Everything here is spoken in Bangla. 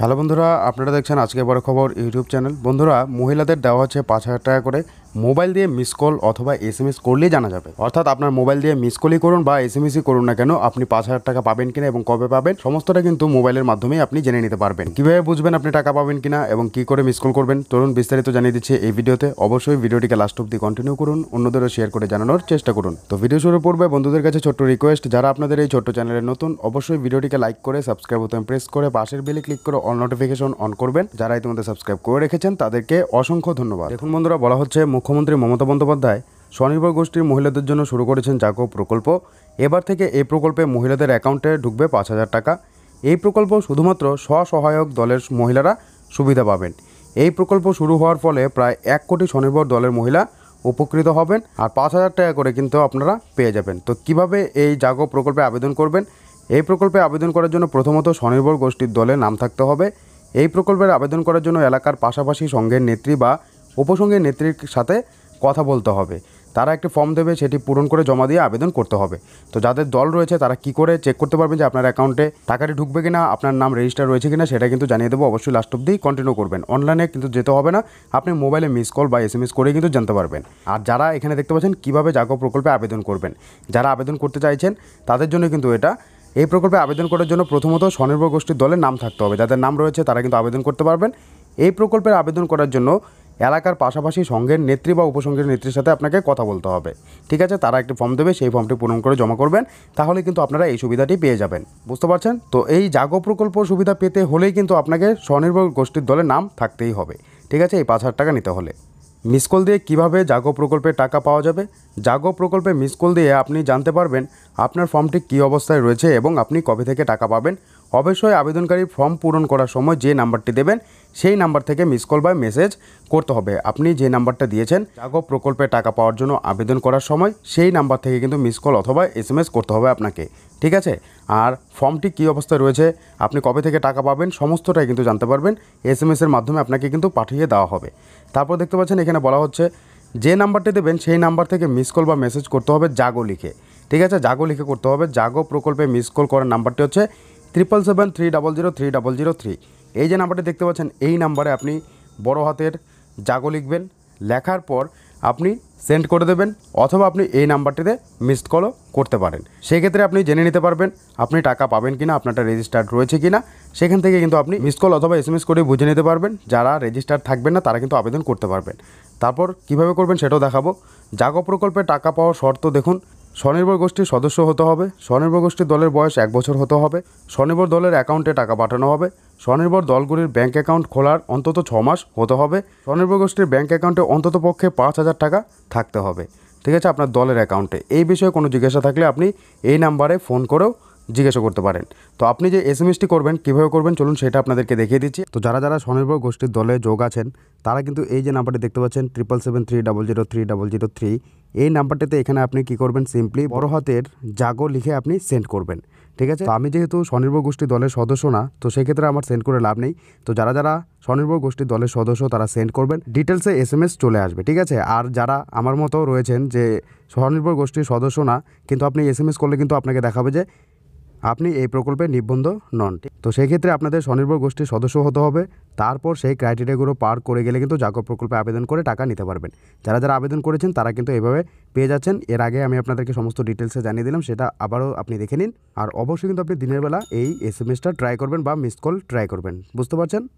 হ্যালো বন্ধুরা আপনারা দেখছেন আজকে বড় খবর ইউটিউব চ্যানেল বন্ধুরা মহিলাদের দেওয়া হচ্ছে পাঁচ হাজার টাকা করে মোবাইল দিয়ে মিস কল অথবা এস এম এস করলেই জানা যাবে অর্থাৎ আপনার মোবাইল দিয়ে মিস কলই করুন বা এস এম এসই করুন না কেন আপনি পাঁচ হাজার টাকা পাবেন কিনা এবং কবে পাবেন সমস্তটা কিন্তু মোবাইলের মাধ্যমেই আপনি জেনে নিতে পারবেন কিভাবে বুঝবেন আপনি টাকা পাবেন কিনা এবং কি করে মিস কল করবেন তরুণ বিস্তারিত জানিয়ে দিচ্ছে এই ভিডিওতে অবশ্যই ভিডিওটিকে লাস্ট অব্দি কন্টিনিউ করুন অন্যদেরও শেয়ার করে জানানোর চেষ্টা করুন তো ভিডিও শুরু করবে বন্ধুদের কাছে ছোট্ট রিকোয়েস্ট যারা আপনাদের এই ছোট্ট চ্যানেলে নতুন অবশ্যই ভিডিওটিকে লাইক করে সাবস্ক্রাইব বোতাম প্রেস করে পাশের বেলে ক্লিক করে অল নোটিফিকেশন অন করবেন যারা ইতিমধ্যে সাবস্ক্রাইব করে রেখেছেন তাদেরকে অসংখ্য ধন্যবাদ দেখুন বন্ধুরা বলা হচ্ছে মুখ্যমন্ত্রী মমতা বন্দ্যোপাধ্যায় স্বনির্ভর গোষ্ঠীর মহিলাদের জন্য শুরু করেছেন জাগো প্রকল্প এবার থেকে এই প্রকল্পে মহিলাদের অ্যাকাউন্টে ঢুকবে পাঁচ হাজার টাকা এই প্রকল্প শুধুমাত্র স্বসহায়ক দলের মহিলারা সুবিধা পাবেন এই প্রকল্প শুরু হওয়ার ফলে প্রায় এক কোটি স্বনির্ভর দলের মহিলা উপকৃত হবেন আর পাঁচ হাজার টাকা করে কিন্তু আপনারা পেয়ে যাবেন তো কিভাবে এই জাগো প্রকল্পে আবেদন করবেন এই প্রকল্পে আবেদন করার জন্য প্রথমত স্বনির্ভর গোষ্ঠীর দলে নাম থাকতে হবে এই প্রকল্পের আবেদন করার জন্য এলাকার পাশাপাশি সঙ্গের নেত্রী বা উপসঙ্গের নেত্রীর সাথে কথা বলতে হবে তারা একটি ফর্ম দেবে সেটি পূরণ করে জমা দিয়ে আবেদন করতে হবে তো যাদের দল রয়েছে তারা কি করে চেক করতে পারবেন যে আপনার অ্যাকাউন্টে টাকাটি ঢুকবে কিনা আপনার নাম রেজিস্টার রয়েছে কিনা সেটা কিন্তু জানিয়ে দেবো অবশ্যই লাস্ট অব্দি কন্টিনিউ করবেন অনলাইনে কিন্তু যেতে হবে না আপনি মোবাইলে মিস কল বা এস করে কিন্তু জানতে পারবেন আর যারা এখানে দেখতে পাচ্ছেন কীভাবে জাগো প্রকল্পে আবেদন করবেন যারা আবেদন করতে চাইছেন তাদের জন্য কিন্তু এটা এই প্রকল্পে আবেদন করার জন্য প্রথমত স্বনির্ভর গোষ্ঠীর দলের নাম থাকতে হবে যাদের নাম রয়েছে তারা কিন্তু আবেদন করতে পারবেন এই প্রকল্পের আবেদন করার জন্য এলাকার পাশাপাশি সংঘের নেত্রী বা উপসংঘের নেত্রীর সাথে আপনাকে কথা বলতে হবে ঠিক আছে তারা একটি ফর্ম দেবে সেই ফর্মটি পূরণ করে জমা করবেন তাহলে কিন্তু আপনারা এই সুবিধাটি পেয়ে যাবেন বুঝতে পারছেন তো এই জাগো প্রকল্প সুবিধা পেতে হলেই কিন্তু আপনাকে স্বনির্ভর গোষ্ঠীর দলের নাম থাকতেই হবে ঠিক আছে এই পাঁচ হাজার টাকা নিতে হলে মিসকল দিয়ে কিভাবে জাগো প্রকল্পে টাকা পাওয়া যাবে জাগো প্রকল্পে মিসকল দিয়ে আপনি জানতে পারবেন আপনার ফর্মটি কী অবস্থায় রয়েছে এবং আপনি কবে থেকে টাকা পাবেন অবশ্যই আবেদনকারী ফর্ম পূরণ করার সময় যে নাম্বারটি দেবেন সেই নাম্বার থেকে মিস কল বা মেসেজ করতে হবে আপনি যে নাম্বারটা দিয়েছেন জাগো প্রকল্পে টাকা পাওয়ার জন্য আবেদন করার সময় সেই নাম্বার থেকে কিন্তু মিস কল অথবা এস করতে হবে আপনাকে ঠিক আছে আর ফর্মটি কী অবস্থায় রয়েছে আপনি কবে থেকে টাকা পাবেন সমস্তটাই কিন্তু জানতে পারবেন এস এসের মাধ্যমে আপনাকে কিন্তু পাঠিয়ে দেওয়া হবে তারপর দেখতে পাচ্ছেন এখানে বলা হচ্ছে যে নাম্বারটি দেবেন সেই নাম্বার থেকে মিস কল বা মেসেজ করতে হবে জাগো লিখে ঠিক আছে জাগো লিখে করতে হবে জাগো প্রকল্পে মিস কল করার নাম্বারটি হচ্ছে triple seven three double zero three double zero three এই যে নাম্বারটি দেখতে পাচ্ছেন এই নাম্বারে আপনি বড় হাতের জাগো লিখবেন লেখার পর আপনি সেন্ড করে দেবেন অথবা আপনি এই নাম্বারটিতে মিসড কলও করতে পারেন সেক্ষেত্রে আপনি জেনে নিতে পারবেন আপনি টাকা পাবেন কিনা আপনারটা রেজিস্টার্ড রয়েছে কি না সেখান থেকে কিন্তু আপনি মিস কল অথবা এস এম এস করে বুঝে নিতে পারবেন যারা রেজিস্টার থাকবেন না তারা কিন্তু আবেদন করতে পারবেন তারপর কিভাবে করবেন সেটাও দেখাবো জাগো প্রকল্পে টাকা পাওয়ার শর্ত দেখুন স্বনির্ভর গোষ্ঠীর সদস্য হতে হবে স্বনির্ভর গোষ্ঠীর দলের বয়স এক বছর হতে হবে স্বনির্ভর দলের অ্যাকাউন্টে টাকা পাঠানো হবে স্বনির্ভর দলগুলির ব্যাঙ্ক অ্যাকাউন্ট খোলার অন্তত ছ মাস হতে হবে স্বনির্ভর গোষ্ঠীর ব্যাঙ্ক অ্যাকাউন্টে অন্তত পক্ষে পাঁচ হাজার টাকা থাকতে হবে ঠিক আছে আপনার দলের অ্যাকাউন্টে এই বিষয়ে কোনো জিজ্ঞাসা থাকলে আপনি এই নাম্বারে ফোন করেও জিজ্ঞাসা করতে পারেন তো আপনি যে এস এমএসটি করবেন কীভাবে করবেন চলুন সেটা আপনাদেরকে দেখিয়ে দিচ্ছি তো যারা যারা স্বনির্ভর গোষ্ঠীর দলে যোগ আছেন তারা কিন্তু এই যে নাম্বারটি দেখতে পাচ্ছেন triple seven three double zero three double zero three এই নাম্বারটিতে এখানে আপনি কি করবেন সিম্পলি বড় হাতের জাগো লিখে আপনি সেন্ড করবেন ঠিক আছে তো আমি যেহেতু স্বনির্ভর গোষ্ঠী দলের সদস্য না তো সেক্ষেত্রে আমার সেন্ড করে লাভ নেই তো যারা যারা স্বনির্ভর গোষ্ঠীর দলের সদস্য তারা সেন্ড করবেন ডিটেলসে এস এম এস চলে আসবে ঠিক আছে আর যারা আমার মতো রয়েছেন যে স্বনির্ভর গোষ্ঠীর সদস্য না কিন্তু আপনি এস এম এস করলে কিন্তু আপনাকে দেখাবে যে আপনি এই প্রকল্পে নিবন্ধ নন তো সেক্ষেত্রে আপনাদের স্বনির্ভর গোষ্ঠীর সদস্য হতে হবে তারপর সেই ক্রাইটেরিয়াগুলো পার করে গেলে কিন্তু জাকব প্রকল্পে আবেদন করে টাকা নিতে পারবেন যারা যারা আবেদন করেছেন তারা কিন্তু এভাবে পেয়ে যাচ্ছেন এর আগে আমি আপনাদেরকে সমস্ত ডিটেলসে জানিয়ে দিলাম সেটা আবারও আপনি দেখে নিন আর অবশ্যই কিন্তু আপনি দিনের বেলা এই এস এমএসটা ট্রাই করবেন বা মিস কল ট্রাই করবেন বুঝতে পারছেন